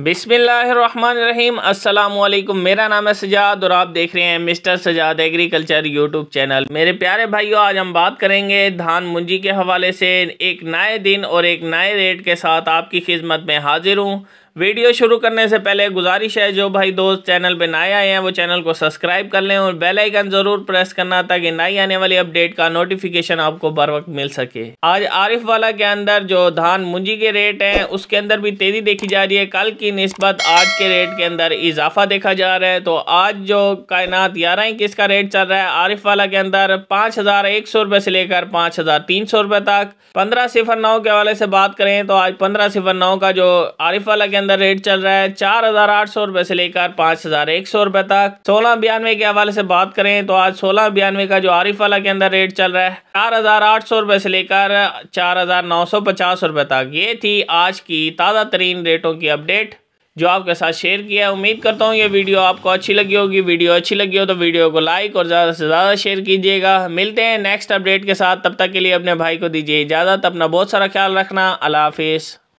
बिसमीम अल्लाम मेरा नाम है सजाद और आप देख रहे हैं mister Sajjad agriculture YouTube channel मेरे प्यारे भाइयों आज हम बात करेंगे धान मुंजी के हवाले से एक नए दिन और एक नए रेट के साथ आपकी खिदमत में हाजिर हूँ वीडियो शुरू करने से पहले गुजारिश है जो भाई दोस्त चैनल पर नए आए हैं वो चैनल को सब्सक्राइब कर लें और बेल आइकन ज़रूर प्रेस करना ताकि नई आने वाली अपडेट का नोटिफिकेशन आपको बर वक्त मिल सके आज आरिफ वाला के अंदर जो धान मुंजी के रेट हैं उसके अंदर भी तेज़ी देखी जा रही है कल की नस्बत आज के रेट के अंदर इजाफा देखा जा रहा है तो आज जो कायनात ग्यारह इक्कीस का रेट चल रहा है आरिफ वाला के अंदर पाँच हज़ार एक सौ रुपये से लेकर पाँच हज़ार तीन सौ रुपए तक पंद्रह सिफर नौ के हवाले से बात करें तो आज पंद्रह सिफर नौ का जो आरिफ वाला के अंदर रेट चल रहा है चार हज़ार आठ सौ रुपए से लेकर पांच हज़ार एक सौ रुपए तक सोलह बयानवे के हवाले से बात करें तो आज सोलह बयानवे का जो आरिफ वाला के अंदर रेट चल रहा है चार हज़ार आठ सौ रुपए से लेकर चार हज़ार नौ सौ पचास रुपए तक ये थी आज की ताज़ा तरीन रेटों की अपडेट जो आपके साथ शेयर किया है उम्मीद करता हूँ ये वीडियो आपको अच्छी लगी होगी वीडियो अच्छी लगी हो तो वीडियो को लाइक और ज़्यादा से ज़्यादा शेयर कीजिएगा मिलते हैं नेक्स्ट अपडेट के साथ तब तक के लिए अपने भाई को दीजिए इजाज़त अपना बहुत सारा ख्याल रखना अल्लाह हाफिज़